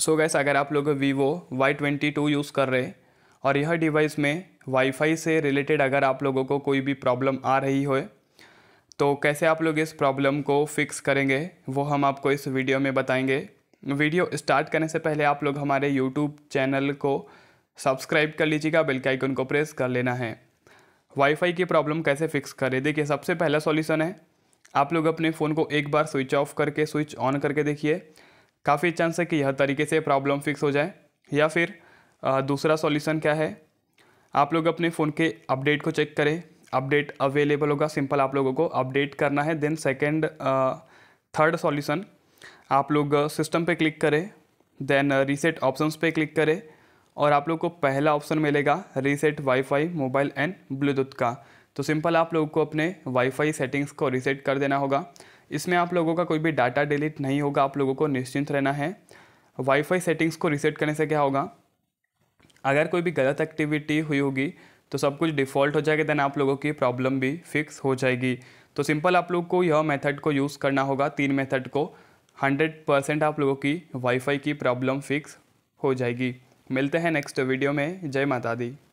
सो gas अगर आप लोग Vivo Y twenty two use कर रहे और यह डिवाइस में वाईफाई से रिलेटेड अगर आप लोगों को कोई भी प्रॉब्लम आ रही हो तो कैसे आप लोग इस प्रॉब्लम को फिक्स करेंगे वो हम आपको इस वीडियो में बताएंगे वीडियो स्टार्ट करने से पहले आप लोग हमारे यूट्यूब चैनल को सब्सक्राइब कर लीजिएगा बेल के आइकन को प्रेस कर लेना है वाईफाई की प्रॉब्लम कैसे फिक्स करें देखिए सबसे पहला सॉल्यूशन है आप लोग अपने फ़ोन को एक बार स्विच ऑफ करके स्विच ऑन करके देखिए काफ़ी चांस है कि यह तरीके से प्रॉब्लम फिक्स हो जाए या फिर दूसरा सॉल्यूशन क्या है आप लोग अपने फ़ोन के अपडेट को चेक करें अपडेट अवेलेबल होगा सिंपल आप लोगों को अपडेट करना है देन सेकेंड थर्ड सॉल्यूशन आप लोग सिस्टम पे क्लिक करें देन रीसेट ऑप्शंस पे क्लिक करें और आप लोग को पहला ऑप्शन मिलेगा reset WiFi mobile and Bluetooth का तो सिंपल आप लोगों को अपने वाईफाई सेटिंग्स को रीसेट कर देना होगा इसमें आप लोगों का कोई भी डाटा डिलीट नहीं होगा आप लोगों को निश्चिंत रहना है वाईफाई सेटिंग्स को रिसेट करने से क्या होगा अगर कोई भी गलत एक्टिविटी हुई होगी तो सब कुछ डिफ़ॉल्ट हो जाएगा देन आप लोगों की प्रॉब्लम भी फिक्स हो जाएगी तो सिंपल आप लोग को यह मेथड को यूज़ करना होगा तीन मेथड को 100 परसेंट आप लोगों की वाईफाई की प्रॉब्लम फिक्स हो जाएगी मिलते हैं नेक्स्ट वीडियो में जय माता दी